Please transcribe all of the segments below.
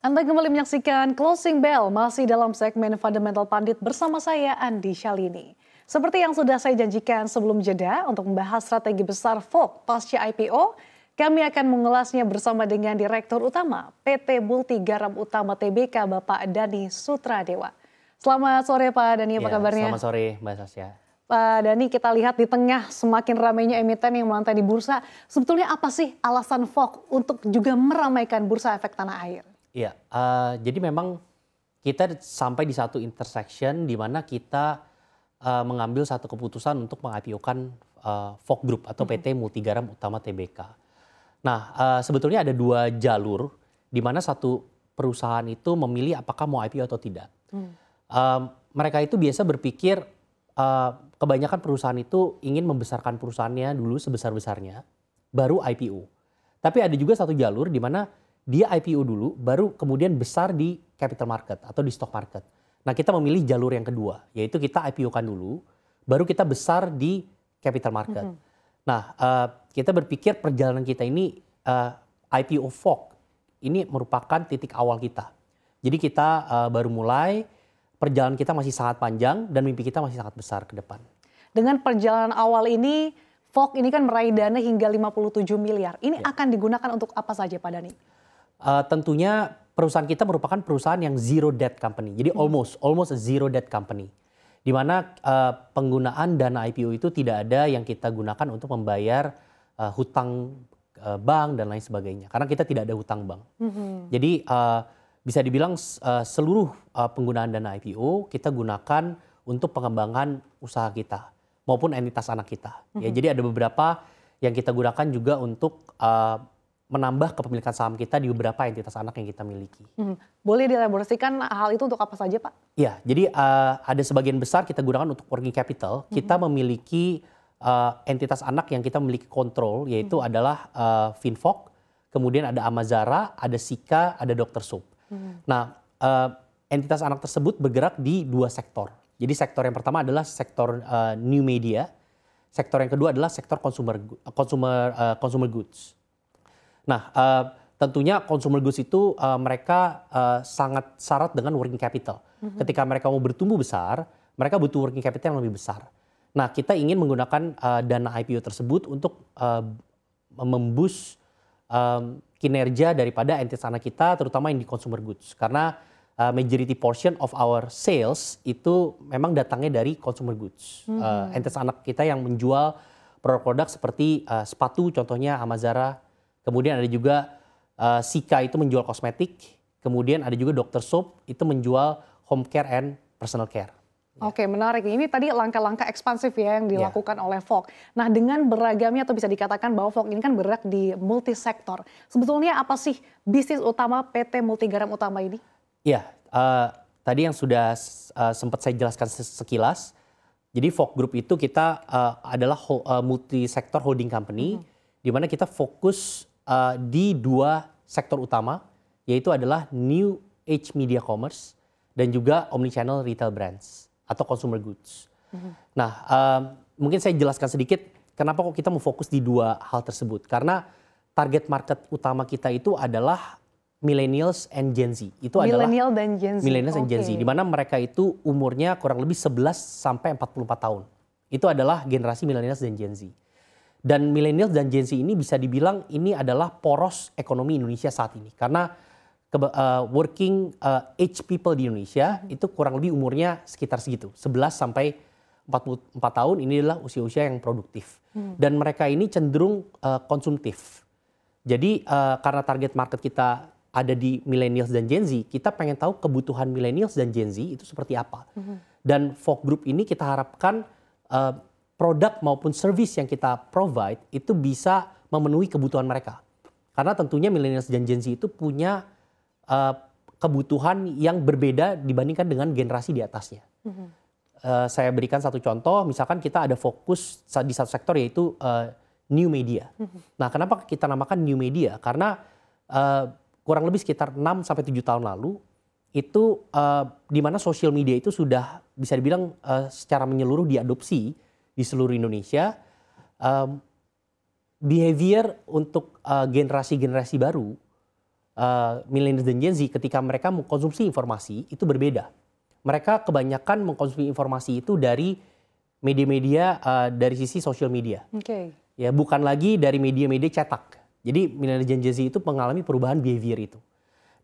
Anda kembali menyaksikan Closing Bell masih dalam segmen Fundamental Pandit bersama saya Andi Shalini. Seperti yang sudah saya janjikan sebelum jeda untuk membahas strategi besar VOG pasca IPO, kami akan mengulasnya bersama dengan Direktur Utama PT Multi Garam Utama TBK Bapak Dani Sutradewa. Selamat sore Pak Dani, apa ya, kabarnya? Selamat sore Mbak Sasya. Pak Dani, kita lihat di tengah semakin ramainya emiten yang melantai di bursa, sebetulnya apa sih alasan FOK untuk juga meramaikan bursa efek tanah air? Iya, uh, jadi memang kita sampai di satu intersection di mana kita uh, mengambil satu keputusan untuk meng-IPO-kan uh, eh, Fog Group atau mm-hmm. PT Multigaram Utama Tbk. Nah, uh, sebetulnya ada dua jalur di mana satu perusahaan itu memilih apakah mau IPO atau tidak. Mm. Uh, mereka itu biasa berpikir uh, kebanyakan perusahaan itu ingin membesarkan perusahaannya dulu sebesar-besarnya, baru IPO. Tapi ada juga satu jalur di mana dia IPO dulu, baru kemudian besar di capital market atau di stock market. Nah kita memilih jalur yang kedua, yaitu kita IPO-kan dulu, baru kita besar di capital market. Mm -hmm. Nah uh, kita berpikir perjalanan kita ini uh, eh, IPO FOC ini merupakan titik awal kita. Jadi kita uh, baru mulai, perjalanan kita masih sangat panjang dan mimpi kita masih sangat besar ke depan. Dengan perjalanan awal ini, FOK ini kan meraih dana hingga 57 miliar. Ini ya. akan digunakan untuk apa saja Pak Dani? uh, tentunya perusahaan kita merupakan perusahaan yang zero debt company. Jadi hmm. almost almost zero debt company. Di mana uh, penggunaan dana IPO itu tidak ada yang kita gunakan untuk membayar uh, hutang uh, bank dan lain sebagainya. Karena kita tidak ada hutang bank. Hmm. Jadi uh, bisa dibilang uh, seluruh uh, penggunaan dana IPO kita gunakan untuk pengembangan usaha kita maupun entitas anak kita. Ya, hmm. Ya, jadi ada beberapa yang kita gunakan juga untuk uh, menambah kepemilikan saham kita di beberapa entitas anak yang kita miliki. Hmm. Boleh dielaborasikan hal itu untuk apa saja Pak? Ya, jadi uh, ada sebagian besar kita gunakan untuk working capital. Hmm. Kita memiliki uh, entitas anak yang kita memiliki kontrol, yaitu hmm. adalah uh, eh, Finfok, kemudian ada Amazara, ada Sika, ada Dr. Soup. Hmm. Nah, uh, entitas anak tersebut bergerak di dua sektor. Jadi sektor yang pertama adalah sektor uh, new media, sektor yang kedua adalah sektor consumer consumer uh, consumer goods. Nah, uh, tentunya consumer goods itu uh, mereka uh, sangat syarat dengan working capital. Mm-hmm. Ketika mereka mau bertumbuh besar, mereka butuh working capital yang lebih besar. Nah, kita ingin menggunakan uh, dana IPO tersebut untuk uh, membus um, kinerja daripada entitas anak kita, terutama yang di consumer goods. Karena uh, majority portion of our sales itu memang datangnya dari consumer goods. Mm-hmm. Uh, entitas anak kita yang menjual produk-produk seperti uh, sepatu, contohnya Amazara, Kemudian ada juga uh, Sika itu menjual kosmetik. Kemudian ada juga Dokter Soap itu menjual home care and personal care. Ya. Oke, menarik. Ini tadi langkah-langkah ekspansif ya yang ya. dilakukan yeah. oleh Fok. Nah, dengan beragamnya atau bisa dikatakan bahwa Fok ini kan bergerak di multisektor. Sebetulnya apa sih bisnis utama PT Multigaram utama ini? Iya, uh, tadi yang sudah uh, sempat saya jelaskan sekilas. Jadi Fok Group itu kita uh, adalah ho uh, multisektor holding company, mm -hmm. di kita fokus uh, di dua sektor utama, yaitu adalah new age media commerce dan juga omnichannel retail brands atau consumer goods. Mm-hmm. Nah, um, mungkin saya jelaskan sedikit kenapa kok kita mau fokus di dua hal tersebut. Karena target market utama kita itu adalah millennials and Gen Z. Itu Millennial adalah dan Gen Z. Millennials okay. and Gen Z di mana mereka itu umurnya kurang lebih 11 sampai 44 tahun. Itu adalah generasi millennials dan Gen Z. Dan milenial dan Gen Z ini bisa dibilang ini adalah poros ekonomi Indonesia saat ini. Karena uh, working uh, age people di Indonesia itu kurang lebih umurnya sekitar segitu. 11 sampai 44 tahun ini adalah usia-usia yang produktif. Hmm. Dan mereka ini cenderung uh, konsumtif. Jadi uh, karena target market kita ada di millennials dan Gen Z, kita pengen tahu kebutuhan millennials dan Gen Z itu seperti apa. Hmm. Dan folk group ini kita harapkan uh, produk maupun service yang kita provide itu bisa memenuhi kebutuhan mereka. Karena tentunya milenial dan Gen Z itu punya uh, kebutuhan yang berbeda dibandingkan dengan generasi di atasnya. Mm -hmm. uh, saya berikan satu contoh, misalkan kita ada fokus di satu sektor yaitu uh, new media. Mm -hmm. Nah, kenapa kita namakan new media? Karena uh, kurang lebih sekitar 6 sampai 7 tahun lalu itu uh, di mana sosial media itu sudah bisa dibilang uh, secara menyeluruh diadopsi di seluruh Indonesia um, behavior untuk uh, generasi-generasi uh, baru uh, millennials dan Gen Z ketika mereka mengkonsumsi informasi itu berbeda. Mereka kebanyakan mengkonsumsi informasi itu dari media-media uh, dari sisi sosial media. Okay. Ya, bukan lagi dari media-media cetak. Jadi millennials dan Gen Z itu mengalami perubahan behavior itu.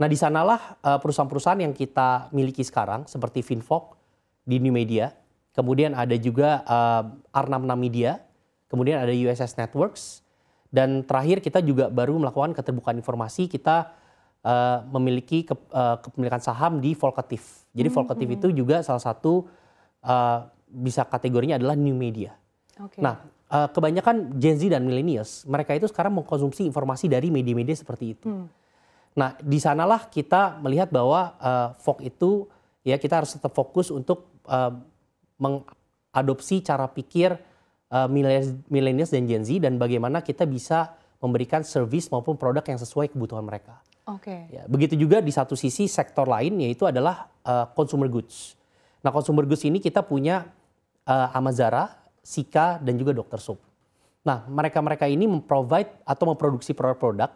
Nah, di sanalah uh, perusahaan-perusahaan yang kita miliki sekarang seperti Finvoc di New Media kemudian ada juga uh, Arnam Media, kemudian ada USS Networks, dan terakhir kita juga baru melakukan keterbukaan informasi kita uh, memiliki ke, uh, kepemilikan saham di Volkatif. Jadi hmm, Volkatif hmm. itu juga salah satu uh, bisa kategorinya adalah new media. Okay. Nah, uh, kebanyakan Gen Z dan millennials mereka itu sekarang mengkonsumsi informasi dari media-media seperti itu. Hmm. Nah, di sanalah kita melihat bahwa uh, FOG itu ya kita harus tetap fokus untuk uh, mengadopsi cara pikir uh, milenials dan Gen Z dan bagaimana kita bisa memberikan service maupun produk yang sesuai kebutuhan mereka. Oke. Okay. Ya, begitu juga di satu sisi sektor lain yaitu adalah uh, consumer goods. Nah, consumer goods ini kita punya uh, Amazara, Sika dan juga Dr. Soap. Nah, mereka-mereka ini memprovide atau memproduksi produk-produk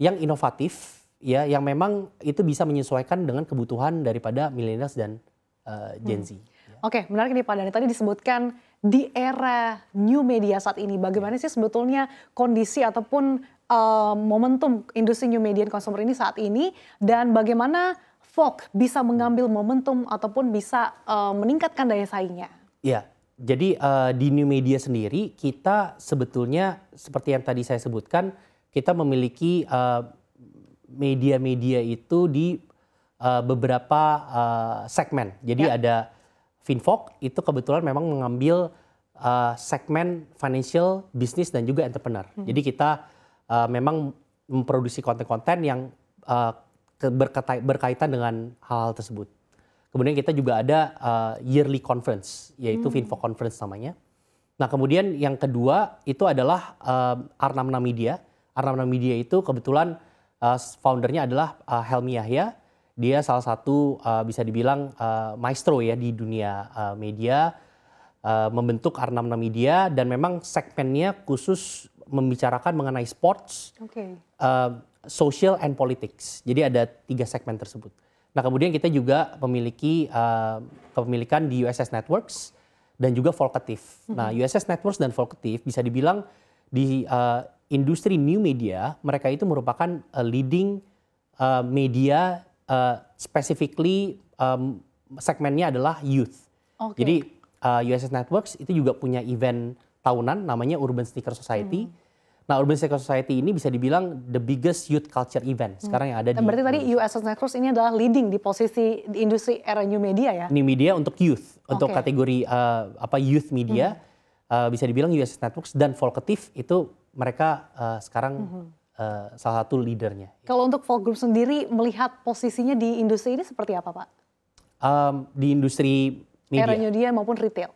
yang inovatif ya yang memang itu bisa menyesuaikan dengan kebutuhan daripada millennials dan uh, Gen Z. Hmm. Oke, menarik nih Pak Dhani. Tadi disebutkan di era new media saat ini, bagaimana iya. sih sebetulnya kondisi ataupun uh, momentum industri new media dan consumer ini saat ini, dan bagaimana Fox bisa mengambil momentum ataupun bisa uh, meningkatkan daya saingnya? Iya, jadi uh, di new media sendiri kita sebetulnya seperti yang tadi saya sebutkan, kita memiliki media-media uh, itu di uh, beberapa uh, segmen. Jadi ya. ada Finfolk itu kebetulan memang mengambil uh, segmen financial, bisnis dan juga entrepreneur. Hmm. Jadi kita uh, memang memproduksi konten-konten yang uh, berkaitan dengan hal-hal tersebut. Kemudian kita juga ada uh, yearly conference, yaitu hmm. Conference namanya. Nah kemudian yang kedua itu adalah uh, Arnamna Media. Arnamna Media itu kebetulan uh, foundernya adalah uh, Helmi Yahya dia salah satu uh, bisa dibilang uh, maestro ya di dunia uh, media, uh, membentuk Arnam Media dan memang segmennya khusus membicarakan mengenai sports, okay. uh, social and politics. Jadi ada tiga segmen tersebut. Nah kemudian kita juga memiliki uh, kepemilikan di USS Networks dan juga Volkative. Mm-hmm. Nah USS Networks dan Volkative bisa dibilang di uh, industri new media mereka itu merupakan leading uh, media uh, specifically um, segmennya adalah youth. Okay. Jadi uh, eh, USS Networks itu juga punya event tahunan namanya Urban Sneaker Society. Hmm. Nah, Urban Sneaker Society ini bisa dibilang the biggest youth culture event hmm. sekarang yang ada Dan di Berarti tadi USS Networks ini adalah leading di posisi di industri era new media ya? New media untuk youth, okay. untuk kategori uh, apa youth media. Hmm. Uh, bisa dibilang USS Networks dan Volkative itu mereka uh, sekarang hmm Eh, salah satu leadernya. Kalau untuk Volk Group sendiri melihat posisinya di industri ini seperti apa Pak? Um, di industri media. Era New maupun retail.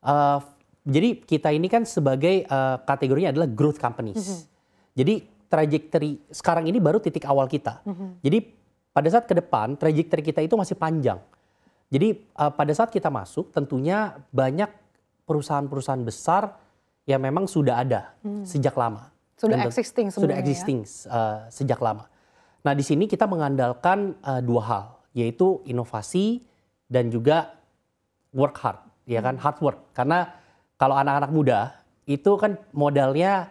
Uh, jadi kita ini kan sebagai uh, kategorinya adalah growth companies. Mm -hmm. Jadi trajectory sekarang ini baru titik awal kita. Mm -hmm. Jadi pada saat ke depan trajectory kita itu masih panjang. Jadi uh, pada saat kita masuk tentunya banyak perusahaan-perusahaan besar yang memang sudah ada mm. sejak lama. Sudah dan existing sudah ya. existing ya? uh, sejak lama. Nah di sini kita mengandalkan uh, dua hal yaitu inovasi dan juga work hard ya kan hmm. hard work karena kalau anak-anak muda itu kan modalnya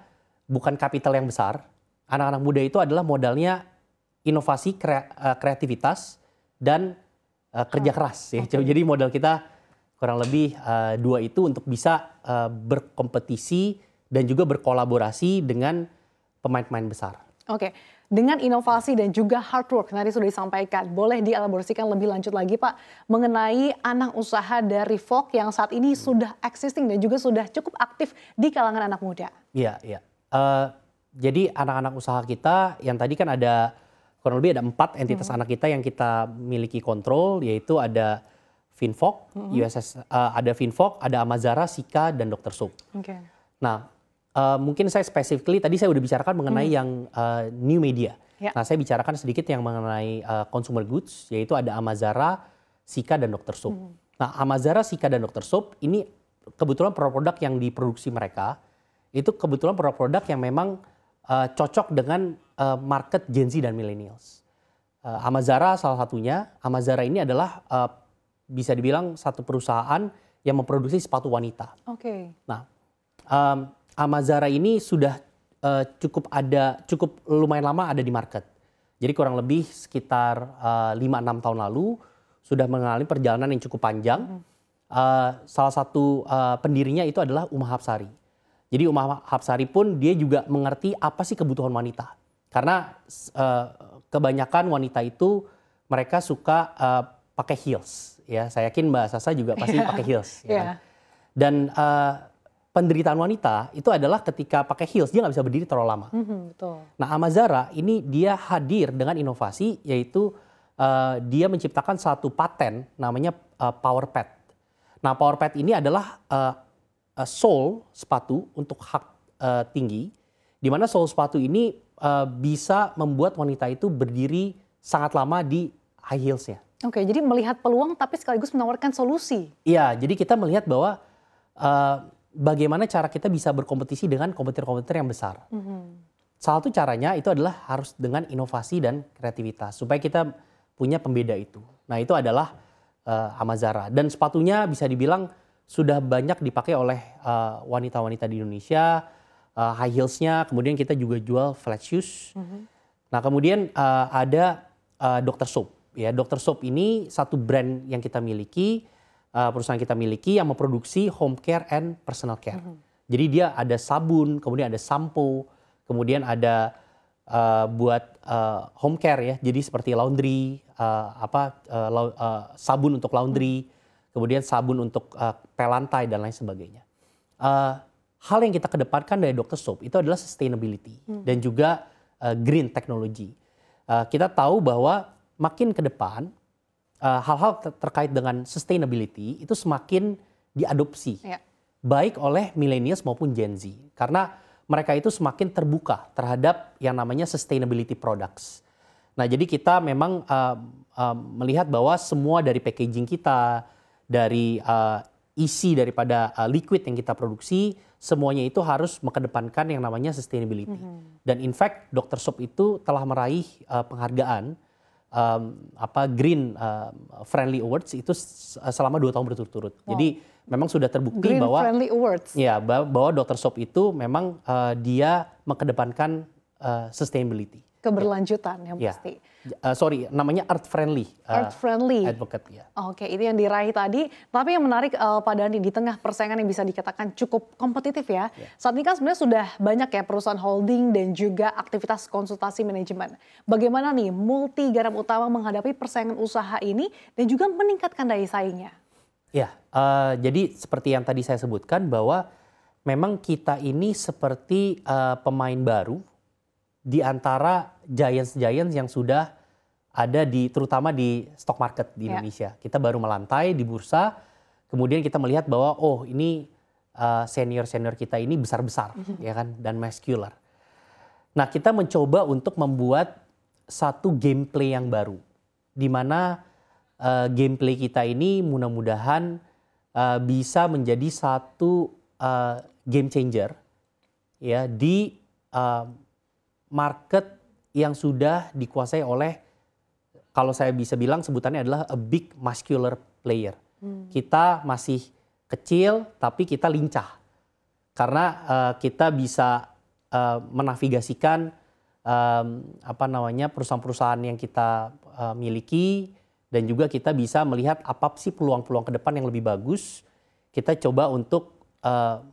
bukan kapital yang besar anak-anak muda itu adalah modalnya inovasi kre uh, kreativitas dan uh, kerja ah, keras ya okay. jadi modal kita kurang lebih uh, dua itu untuk bisa uh, berkompetisi dan juga berkolaborasi dengan pemain-pemain besar. Oke, dengan inovasi dan juga hard work tadi sudah disampaikan, boleh dielaborasikan lebih lanjut lagi Pak mengenai anak usaha dari Fok yang saat ini sudah existing dan juga sudah cukup aktif di kalangan anak muda. Iya, iya. Uh, jadi anak-anak usaha kita yang tadi kan ada kurang lebih ada empat entitas hmm. anak kita yang kita miliki kontrol, yaitu ada Finfok, hmm. USS, uh, eh, ada Finfok, ada Amazara, Sika, dan Dr. Sub. Okay. Nah, Eh, mungkin saya specifically tadi saya udah bicarakan mengenai hmm. yang uh, new media. Ya. Nah, saya bicarakan sedikit yang mengenai uh, consumer goods yaitu ada Amazara, Sika dan Dr. Soap. Hmm. Nah, Amazara, Sika dan Dr. Soap ini kebetulan produk-produk yang diproduksi mereka itu kebetulan produk-produk yang memang uh, cocok dengan uh, market Gen Z dan millennials. Uh, Amazara salah satunya. Amazara ini adalah uh, bisa dibilang satu perusahaan yang memproduksi sepatu wanita. Oke. Okay. Nah, um, Amazara ini sudah uh, cukup ada cukup lumayan lama ada di market. Jadi kurang lebih sekitar uh, eh, 5-6 tahun lalu sudah mengalami perjalanan yang cukup panjang. Hmm. Uh, salah satu uh, pendirinya itu adalah Umah Hapsari. Jadi Umah Hapsari pun dia juga mengerti apa sih kebutuhan wanita. Karena uh, kebanyakan wanita itu mereka suka uh, pakai heels. Ya, saya yakin Mbak Sasa juga pasti yeah. pakai heels. Ya kan? yeah. Dan uh, penderitaan wanita itu adalah ketika pakai heels dia nggak bisa berdiri terlalu lama. Mm-hmm, betul. Nah Amazara ini dia hadir dengan inovasi yaitu uh, dia menciptakan satu paten namanya uh, Power Pad. Nah Power Pad ini adalah uh, uh, sole sepatu untuk hak uh, tinggi, di mana sole sepatu ini uh, bisa membuat wanita itu berdiri sangat lama di high heelsnya. Oke, jadi melihat peluang tapi sekaligus menawarkan solusi. Iya, jadi kita melihat bahwa uh, bagaimana cara kita bisa berkompetisi dengan kompetitor-kompetitor yang besar. Mm -hmm. Salah satu caranya itu adalah harus dengan inovasi dan kreativitas supaya kita punya pembeda itu. Nah itu adalah uh, eh, Amazara dan sepatunya bisa dibilang sudah banyak dipakai oleh eh, wanita-wanita uh, di Indonesia. Uh, high heelsnya, kemudian kita juga jual flat shoes. Mm -hmm. Nah kemudian uh, ada uh, Dr. Soap. Ya, Dr. Soap ini satu brand yang kita miliki uh, perusahaan kita miliki yang memproduksi home care and personal care. Mm -hmm. Jadi dia ada sabun, kemudian ada sampo, kemudian ada uh, buat uh, home care ya. Jadi seperti laundry, uh, apa uh, la uh, sabun untuk laundry, mm -hmm. kemudian sabun untuk uh, pelantai dan lain sebagainya. Uh, hal yang kita kedepankan dari Dr. Soap itu adalah sustainability mm -hmm. dan juga uh, green technology. Uh, kita tahu bahwa makin ke depan Eh, hal-hal uh, ter terkait dengan sustainability itu semakin diadopsi ya. baik oleh millennials maupun Gen Z karena mereka itu semakin terbuka terhadap yang namanya sustainability products. Nah, jadi kita memang uh, uh, melihat bahwa semua dari packaging kita, dari uh, isi e daripada uh, liquid yang kita produksi, semuanya itu harus mengedepankan yang namanya sustainability. Mm -hmm. Dan in fact, Dr. Sop itu telah meraih uh, penghargaan um, apa Green um, Friendly Awards itu eh, selama dua tahun berturut-turut. Wow. Jadi memang sudah terbukti Green bahwa Friendly Awards. Ya, bahwa Dr. Soap itu memang uh, dia mengedepankan uh, sustainability keberlanjutan yang ya. pasti. Uh, sorry, namanya art friendly. Uh, art friendly. Advocate ya. Oke, okay, itu yang diraih tadi. Tapi yang menarik uh, Pak Dhani, di tengah persaingan yang bisa dikatakan cukup kompetitif ya. Yeah. Saat ini kan sebenarnya sudah banyak ya perusahaan holding dan juga aktivitas konsultasi manajemen. Bagaimana nih multi garam utama menghadapi persaingan usaha ini dan juga meningkatkan daya saingnya? Ya, uh, jadi seperti yang tadi saya sebutkan bahwa memang kita ini seperti uh, pemain baru di antara giants-giants yang sudah ada di terutama di stock market di ya. Indonesia. Yeah. Kita baru melantai di bursa, kemudian kita melihat bahwa oh ini uh, senior-senior kita ini besar-besar mm -hmm. ya kan dan muscular. Nah, kita mencoba untuk membuat satu gameplay yang baru di mana uh, gameplay kita ini mudah-mudahan uh, bisa menjadi satu uh, game changer ya di uh, market yang sudah dikuasai oleh kalau saya bisa bilang sebutannya adalah a big muscular player. Hmm. Kita masih kecil tapi kita lincah karena uh, kita bisa uh, menavigasikan um, apa namanya perusahaan-perusahaan yang kita uh, miliki dan juga kita bisa melihat apa sih peluang-peluang ke depan yang lebih bagus. Kita coba untuk uh,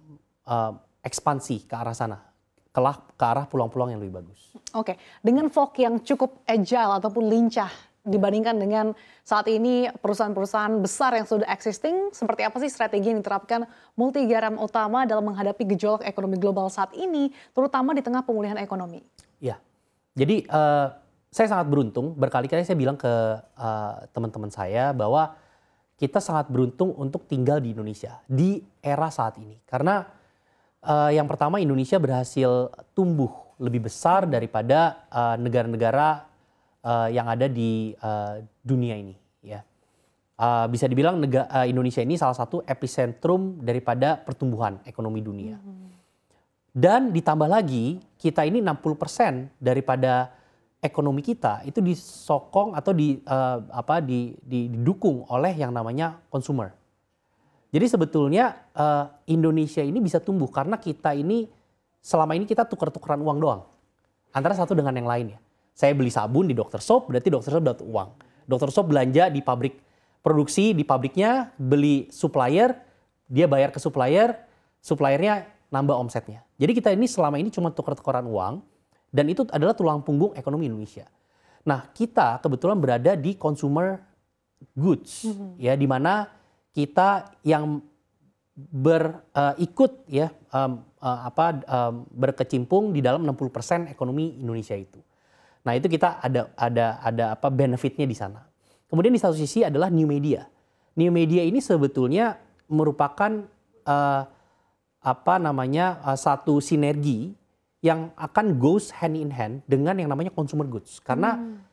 uh, ekspansi ke arah sana kelak ke arah pulang-pulang yang lebih bagus. Oke, okay. dengan VOC yang cukup agile ataupun lincah dibandingkan dengan saat ini perusahaan-perusahaan besar yang sudah existing, seperti apa sih strategi yang diterapkan multi garam utama dalam menghadapi gejolak ekonomi global saat ini, terutama di tengah pemulihan ekonomi? Ya, jadi uh, saya sangat beruntung, berkali-kali saya bilang ke uh, teman-teman saya bahwa kita sangat beruntung untuk tinggal di Indonesia di era saat ini. Karena uh, yang pertama Indonesia berhasil tumbuh lebih besar daripada eh, negara-negara uh, uh, yang ada di uh, dunia ini. Ya, uh, bisa dibilang nega, uh, Indonesia ini salah satu epicentrum daripada pertumbuhan ekonomi dunia. Hmm. Dan ditambah lagi kita ini 60% daripada ekonomi kita itu disokong atau di uh, apa di, di, didukung oleh yang namanya consumer jadi sebetulnya uh, Indonesia ini bisa tumbuh karena kita ini selama ini kita tukar-tukaran uang doang. Antara satu dengan yang lain ya. Saya beli sabun di dokter shop berarti dokter shop dapat uang. Dokter shop belanja di pabrik produksi di pabriknya, beli supplier, dia bayar ke supplier, suppliernya nambah omsetnya. Jadi kita ini selama ini cuma tuker tukaran uang dan itu adalah tulang punggung ekonomi Indonesia. Nah, kita kebetulan berada di consumer goods mm -hmm. ya di mana kita yang berikut eh, uh, ya um, uh, apa um, berkecimpung di dalam 60% ekonomi Indonesia itu. Nah, itu kita ada ada ada apa benefitnya di sana. Kemudian di satu sisi adalah new media. New media ini sebetulnya merupakan uh, apa namanya uh, satu sinergi yang akan goes hand in hand dengan yang namanya consumer goods karena hmm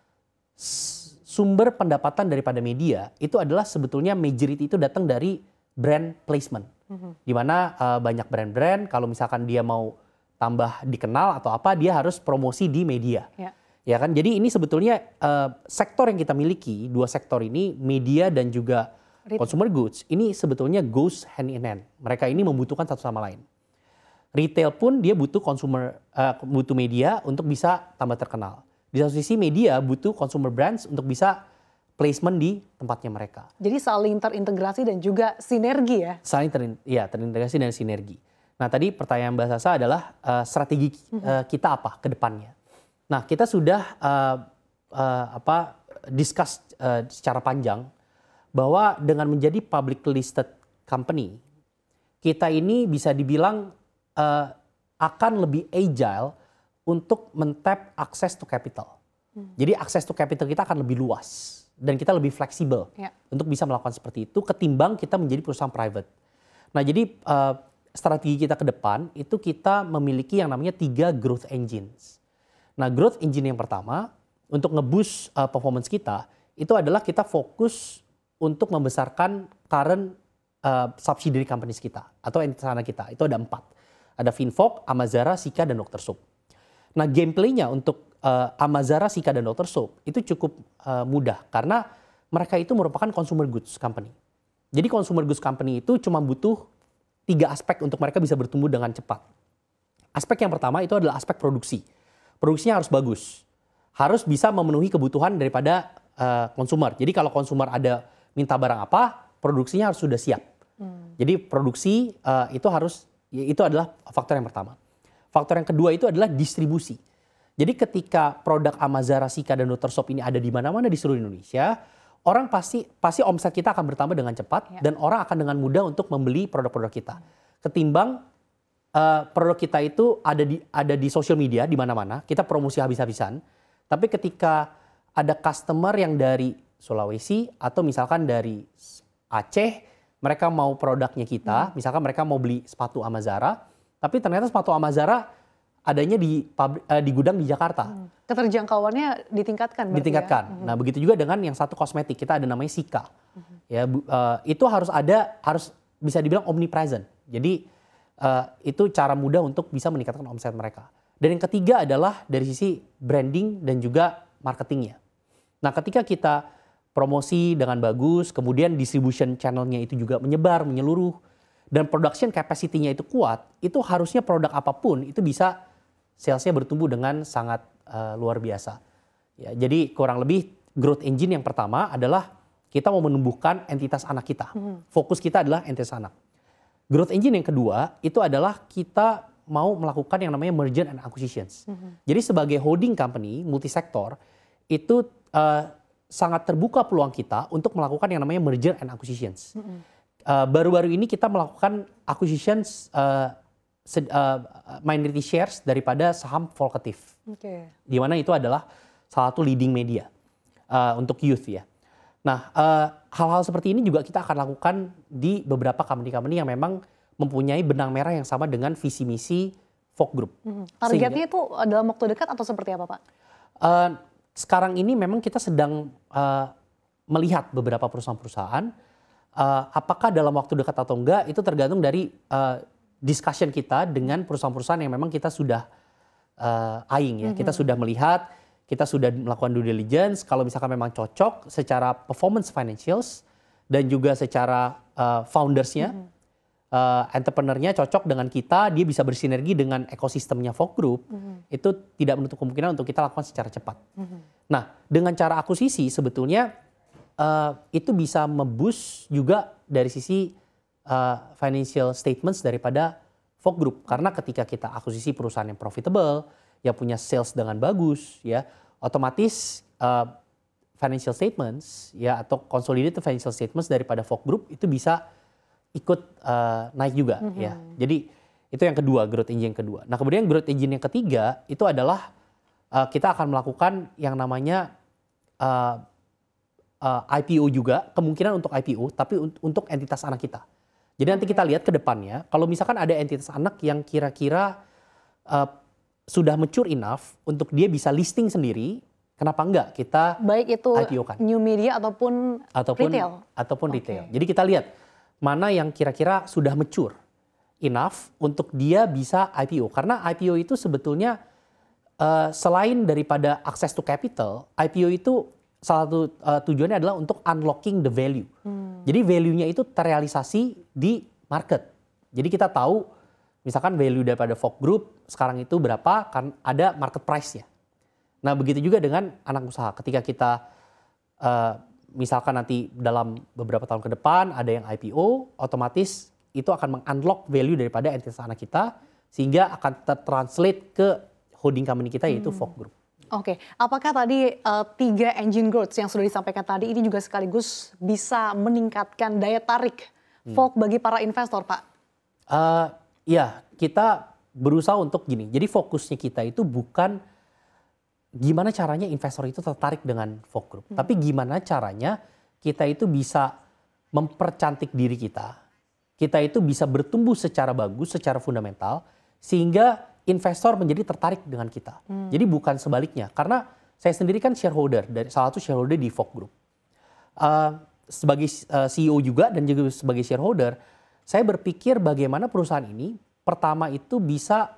sumber pendapatan daripada media itu adalah sebetulnya majority itu datang dari brand placement. Mm-hmm. Dimana uh, eh, banyak brand-brand kalau misalkan dia mau tambah dikenal atau apa dia harus promosi di media. Yeah. Ya kan? Jadi ini sebetulnya uh, sektor yang kita miliki, dua sektor ini media dan juga Retail. consumer goods. Ini sebetulnya goes hand in hand. Mereka ini membutuhkan satu sama lain. Retail pun dia butuh consumer uh, butuh media untuk bisa tambah terkenal di satu sisi media butuh consumer brands untuk bisa placement di tempatnya mereka. Jadi saling terintegrasi dan juga sinergi ya? Saling ter, ya, terintegrasi dan sinergi. Nah tadi pertanyaan Mbak Sasa adalah uh, strategi uh, kita apa ke depannya? Nah kita sudah uh, uh, apa discuss uh, secara panjang bahwa dengan menjadi public listed company kita ini bisa dibilang uh, akan lebih agile untuk mentap akses to capital. Hmm. Jadi akses to capital kita akan lebih luas dan kita lebih fleksibel ya. untuk bisa melakukan seperti itu ketimbang kita menjadi perusahaan private. Nah jadi uh, strategi kita ke depan itu kita memiliki yang namanya tiga growth engines. Nah growth engine yang pertama untuk ngebus uh, eh, performance kita itu adalah kita fokus untuk membesarkan current uh, subsidiary companies kita atau entitas kita. Itu ada empat. Ada Finvok, Amazara, Sika, dan Dr. Sup. Nah gameplaynya untuk uh, Amazara, Sika, dan Dr. Soap itu cukup uh, mudah karena mereka itu merupakan consumer goods company. Jadi consumer goods company itu cuma butuh tiga aspek untuk mereka bisa bertumbuh dengan cepat. Aspek yang pertama itu adalah aspek produksi. Produksinya harus bagus. Harus bisa memenuhi kebutuhan daripada uh, consumer. Jadi kalau consumer ada minta barang apa, produksinya harus sudah siap. Hmm. Jadi produksi uh, itu harus ya itu adalah faktor yang pertama. Faktor yang kedua itu adalah distribusi. Jadi ketika produk Amazara, Sika, dan Dr. Shop ini ada di mana-mana di seluruh Indonesia, orang pasti pasti omset kita akan bertambah dengan cepat ya. dan orang akan dengan mudah untuk membeli produk-produk kita. Ketimbang uh, produk kita itu ada di ada di sosial media di mana-mana, kita promosi habis-habisan. Tapi ketika ada customer yang dari Sulawesi atau misalkan dari Aceh, mereka mau produknya kita, hmm. misalkan mereka mau beli sepatu Amazara, tapi ternyata sepatu Amazara adanya di eh, di gudang di Jakarta. Hmm. Keterjangkauannya ditingkatkan. Ya? Ditingkatkan. Ya? Nah, begitu juga dengan yang satu kosmetik kita ada namanya Sika. Hmm. Ya, uh, itu harus ada harus bisa dibilang omnipresent. Jadi uh, itu cara mudah untuk bisa meningkatkan omset mereka. Dan yang ketiga adalah dari sisi branding dan juga marketingnya. Nah, ketika kita promosi dengan bagus, kemudian distribution channelnya itu juga menyebar, menyeluruh, dan production capacity-nya itu kuat, itu harusnya produk apapun itu bisa salesnya bertumbuh dengan sangat uh, luar biasa. Ya, jadi kurang lebih growth engine yang pertama adalah kita mau menumbuhkan entitas anak kita. Hmm. Fokus kita adalah entitas anak. Growth engine yang kedua itu adalah kita mau melakukan yang namanya merger and acquisitions. Hmm. Jadi sebagai holding company multi sektor itu uh, sangat terbuka peluang kita untuk melakukan yang namanya merger and acquisitions. Hmm Eh, baru-baru ini kita melakukan acquisition uh, eh, uh, eh, minority shares daripada saham Volkatif. Okay. Di mana itu adalah salah satu leading media uh, untuk youth ya. Nah, hal-hal uh, seperti ini juga kita akan lakukan di beberapa company-company yang memang mempunyai benang merah yang sama dengan visi misi Folk Group. Mm -hmm. Targetnya Sehingga, itu dalam waktu dekat atau seperti apa, Pak? Uh, sekarang ini memang kita sedang uh, melihat beberapa perusahaan-perusahaan uh, apakah dalam waktu dekat atau enggak itu tergantung dari uh, discussion kita dengan perusahaan-perusahaan yang memang kita sudah uh, eh, eyeing ya. Mm -hmm. Kita mm-hmm. sudah melihat, kita sudah melakukan due diligence. Kalau misalkan memang cocok secara performance financials dan juga secara uh, foundersnya, mm -hmm. uh, entrepreneurnya cocok dengan kita, dia bisa bersinergi dengan ekosistemnya Folk Group. Mm -hmm. Itu tidak menutup kemungkinan untuk kita lakukan secara cepat. Mm -hmm. Nah, dengan cara akuisisi sebetulnya Eh, itu bisa membus juga dari sisi uh, financial statements daripada Fog Group. Karena ketika kita akuisisi perusahaan yang profitable, yang punya sales dengan bagus, ya otomatis uh, financial statements ya atau consolidated financial statements daripada Fog Group itu bisa ikut uh, naik juga mm -hmm. ya. Jadi itu yang kedua growth engine yang kedua. Nah kemudian growth engine yang ketiga itu adalah uh, kita akan melakukan yang namanya uh, uh, eh, IPO juga, kemungkinan untuk IPO, tapi un untuk entitas anak kita. Jadi nanti kita lihat ke depannya, kalau misalkan ada entitas anak yang kira-kira uh, sudah mature enough untuk dia bisa listing sendiri, kenapa enggak kita baik itu IPO kan? New media ataupun, ataupun retail ataupun okay. Jadi kita lihat mana yang kira-kira sudah mature enough untuk dia bisa IPO karena IPO itu sebetulnya uh, selain daripada akses to capital, IPO itu salah satu uh, tujuannya adalah untuk unlocking the value. Hmm. Jadi value-nya itu terrealisasi di market. Jadi kita tahu misalkan value daripada Fok Group sekarang itu berapa kan ada market price-nya. Nah, begitu juga dengan anak usaha. Ketika kita uh, misalkan nanti dalam beberapa tahun ke depan ada yang IPO, otomatis itu akan meng-unlock value daripada entitas anak kita sehingga akan tertranslate ke holding company kita yaitu hmm. Group. Oke, okay. apakah tadi uh, tiga engine growth yang sudah disampaikan tadi ini juga sekaligus bisa meningkatkan daya tarik hmm. Volk bagi para investor, Pak? Uh, ya, kita berusaha untuk gini. Jadi fokusnya kita itu bukan gimana caranya investor itu tertarik dengan Volk Group, hmm. tapi gimana caranya kita itu bisa mempercantik diri kita. Kita itu bisa bertumbuh secara bagus, secara fundamental, sehingga investor menjadi tertarik dengan kita. Hmm. Jadi bukan sebaliknya. Karena saya sendiri kan shareholder dari salah satu shareholder di FOC Group. Uh, sebagai uh, eh, CEO juga dan juga sebagai shareholder, saya berpikir bagaimana perusahaan ini pertama itu bisa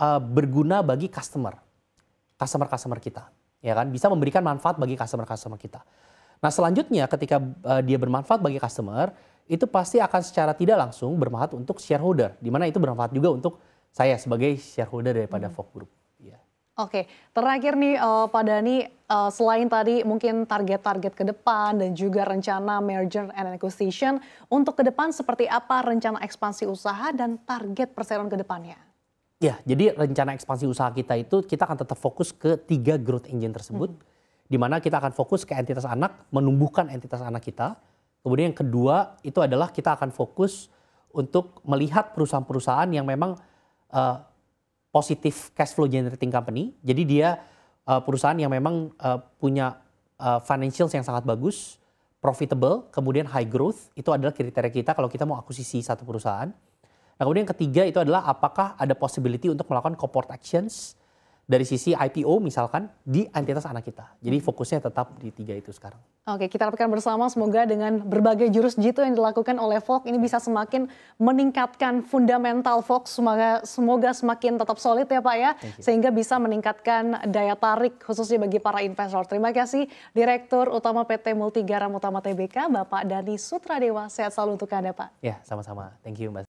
uh, berguna bagi customer, customer-customer kita, ya kan? Bisa memberikan manfaat bagi customer-customer kita. Nah selanjutnya ketika uh, dia bermanfaat bagi customer, itu pasti akan secara tidak langsung bermanfaat untuk shareholder, dimana itu bermanfaat juga untuk saya sebagai shareholder daripada hmm. Group. Ya. Oke, terakhir nih uh, Pak Dani, uh, eh, selain tadi mungkin target-target ke depan dan juga rencana merger and acquisition, untuk ke depan seperti apa rencana ekspansi usaha dan target perseroan ke depannya? Ya, jadi rencana ekspansi usaha kita itu kita akan tetap fokus ke tiga growth engine tersebut, hmm. di mana kita akan fokus ke entitas anak, menumbuhkan entitas anak kita. Kemudian yang kedua itu adalah kita akan fokus untuk melihat perusahaan-perusahaan yang memang uh, eh, positive cash flow generating company. Jadi dia uh, perusahaan yang memang uh, punya uh, financials yang sangat bagus, profitable, kemudian high growth. Itu adalah kriteria kita kalau kita mau akuisisi satu perusahaan. Nah, kemudian yang ketiga itu adalah apakah ada possibility untuk melakukan corporate actions dari sisi IPO misalkan di entitas anak kita. Jadi hmm. fokusnya tetap di tiga itu sekarang. Oke, kita harapkan bersama semoga dengan berbagai jurus jitu yang dilakukan oleh Fox ini bisa semakin meningkatkan fundamental Fox semoga, semoga semakin tetap solid ya Pak ya, sehingga bisa meningkatkan daya tarik khususnya bagi para investor. Terima kasih Direktur Utama PT Multigaram Utama TBK, Bapak Dani Sutradewa. Sehat selalu untuk Anda Pak. Ya, sama-sama. Thank you Mbak